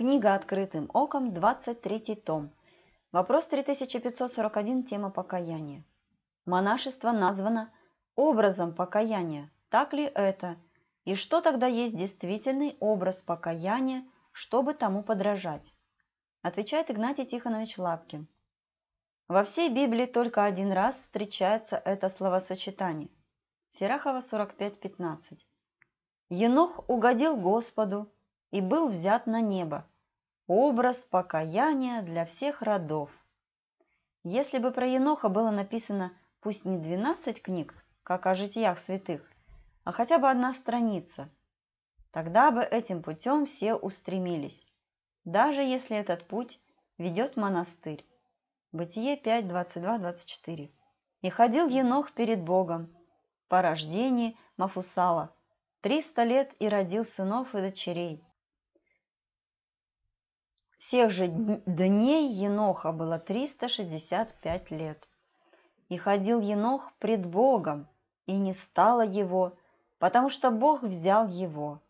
Книга «Открытым оком», 23 том. Вопрос 3541, тема покаяния. Монашество названо образом покаяния. Так ли это? И что тогда есть действительный образ покаяния, чтобы тому подражать? Отвечает Игнатий Тихонович Лапкин. Во всей Библии только один раз встречается это словосочетание. Сирахова 45.15. Енох угодил Господу, и был взят на небо. Образ покаяния для всех родов. Если бы про Еноха было написано пусть не 12 книг, как о житиях святых, а хотя бы одна страница, тогда бы этим путем все устремились, даже если этот путь ведет в монастырь. Бытие 5, 22, 24. «И ходил Енох перед Богом по рождении Мафусала, триста лет и родил сынов и дочерей, всех же дней Еноха было 365 лет. И ходил Енох пред Богом, и не стало его, потому что Бог взял его.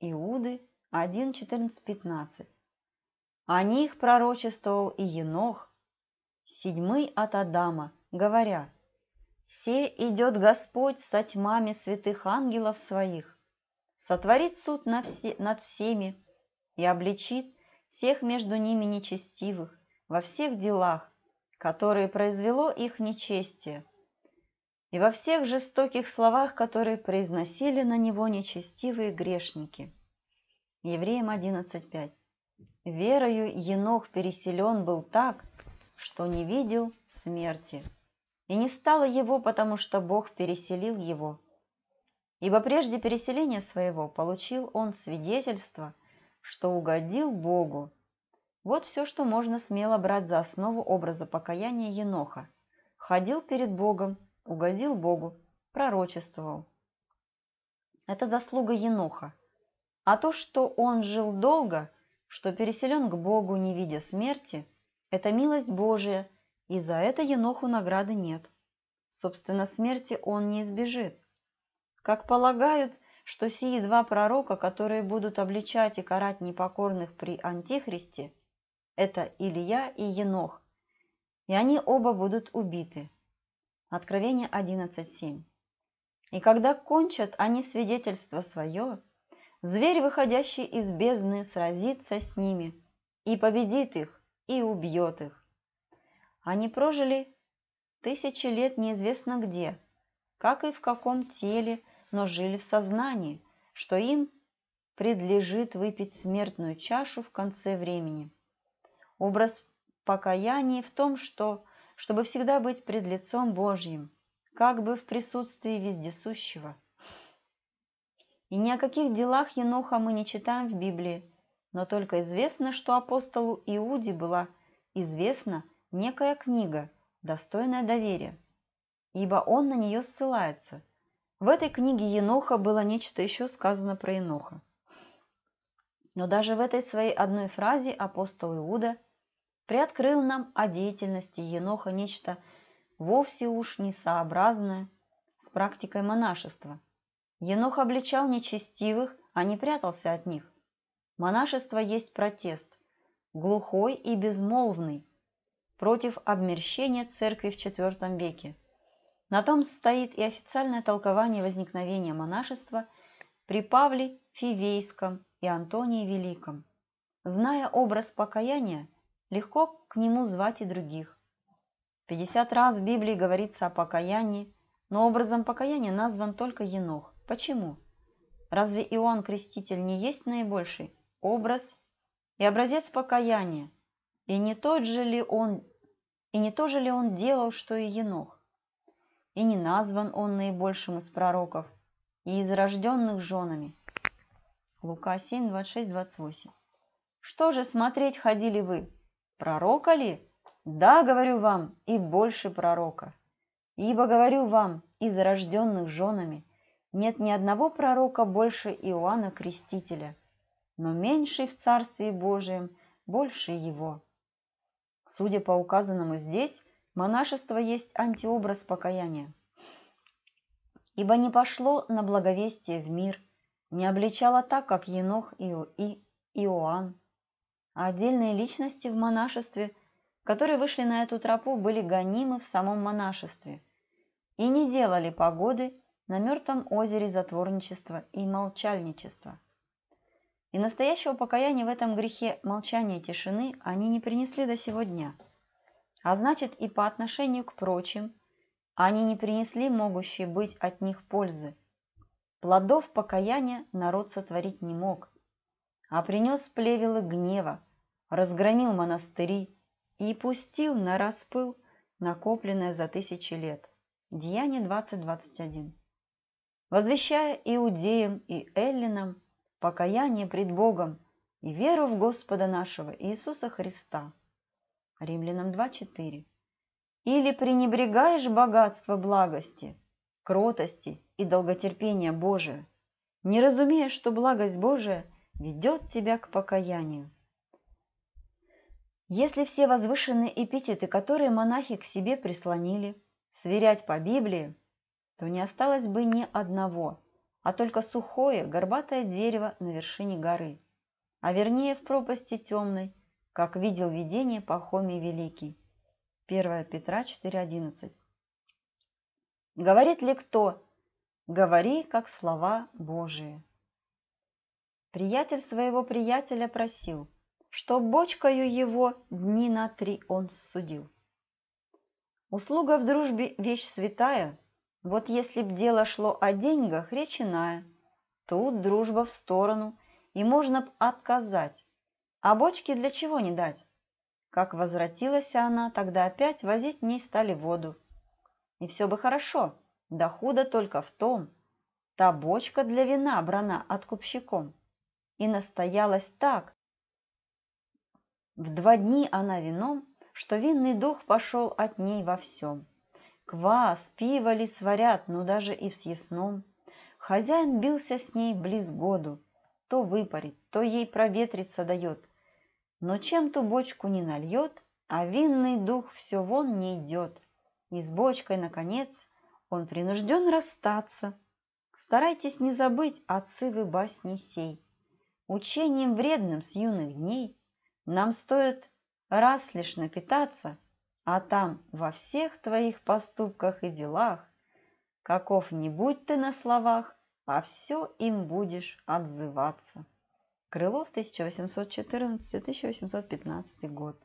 Иуды 1.14.15 О них пророчествовал и Енох, седьмый от Адама, говоря, «Се идет Господь со тьмами святых ангелов своих, сотворит суд над всеми и обличит всех между ними нечестивых, во всех делах, которые произвело их нечестие, и во всех жестоких словах, которые произносили на него нечестивые грешники. Евреям 11.5. Верою Енох переселен был так, что не видел смерти. И не стало его, потому что Бог переселил его. Ибо прежде переселения своего получил он свидетельство – что угодил Богу. Вот все, что можно смело брать за основу образа покаяния Еноха. Ходил перед Богом, угодил Богу, пророчествовал. Это заслуга Еноха. А то, что он жил долго, что переселен к Богу, не видя смерти, это милость Божия, и за это Еноху награды нет. Собственно, смерти он не избежит. Как полагают, что сии два пророка, которые будут обличать и карать непокорных при Антихристе, это Илья и Енох, и они оба будут убиты. Откровение 11.7. И когда кончат они свидетельство свое, зверь, выходящий из бездны, сразится с ними и победит их, и убьет их. Они прожили тысячи лет неизвестно где, как и в каком теле, но жили в сознании, что им предлежит выпить смертную чашу в конце времени. Образ покаяния в том, что, чтобы всегда быть пред лицом Божьим, как бы в присутствии вездесущего. И ни о каких делах Еноха мы не читаем в Библии, но только известно, что апостолу Иуде была известна некая книга, достойная доверия, ибо он на нее ссылается – в этой книге Еноха было нечто еще сказано про Еноха. Но даже в этой своей одной фразе апостол Иуда приоткрыл нам о деятельности Еноха нечто вовсе уж несообразное с практикой монашества. Енох обличал нечестивых, а не прятался от них. Монашество есть протест, глухой и безмолвный, против обмерщения церкви в IV веке – на том стоит и официальное толкование возникновения монашества при Павле Фивейском и Антонии Великом. Зная образ покаяния, легко к нему звать и других. 50 раз в Библии говорится о покаянии, но образом покаяния назван только Енох. Почему? Разве Иоанн Креститель не есть наибольший образ и образец покаяния? И не тот же ли он, и не то же ли он делал, что и Енох? и не назван он наибольшим из пророков, и из рожденных женами. Лука 7, 26, 28. Что же смотреть ходили вы? Пророка ли? Да, говорю вам, и больше пророка. Ибо говорю вам, из рожденных женами нет ни одного пророка больше Иоанна Крестителя, но меньший в Царстве Божием больше его. Судя по указанному здесь, Монашество есть антиобраз покаяния. Ибо не пошло на благовестие в мир, не обличало так, как Енох и Иоанн. А отдельные личности в монашестве, которые вышли на эту тропу, были гонимы в самом монашестве и не делали погоды на мертвом озере затворничества и молчальничества. И настоящего покаяния в этом грехе молчания и тишины они не принесли до сего дня – а значит и по отношению к прочим, они не принесли могущей быть от них пользы. Плодов покаяния народ сотворить не мог, а принес плевелы гнева, разгромил монастыри и пустил на распыл накопленное за тысячи лет. Деяние 20.21 Возвещая иудеям и эллинам покаяние пред Богом и веру в Господа нашего Иисуса Христа. Римлянам 2.4. Или пренебрегаешь богатство благости, кротости и долготерпения Божия, не разумея, что благость Божия ведет тебя к покаянию. Если все возвышенные эпитеты, которые монахи к себе прислонили, сверять по Библии, то не осталось бы ни одного, а только сухое горбатое дерево на вершине горы, а вернее в пропасти темной – как видел видение Пахомий Великий. 1 Петра 4.11. Говорит ли кто? Говори, как слова Божии. Приятель своего приятеля просил, что бочкою его дни на три он судил. Услуга в дружбе – вещь святая, вот если б дело шло о деньгах речиная, Тут дружба в сторону, и можно б отказать, а бочки для чего не дать? Как возвратилась она, тогда опять возить в ней стали воду. И все бы хорошо, да худо только в том, та бочка для вина брана откупщиком. И настоялась так. В два дни она вином, что винный дух пошел от ней во всем. Квас, пиво ли сварят, ну даже и в съестном. Хозяин бился с ней близ году, то выпарит, то ей проветриться дает, но чем ту бочку не нальет, а винный дух все вон не идет. И с бочкой, наконец, он принужден расстаться. Старайтесь не забыть отцы вы басни сей. Учением вредным с юных дней Нам стоит раз лишь напитаться, А там во всех твоих поступках и делах каков будь ты на словах, А все им будешь отзываться. Крылов 1814-1815 год.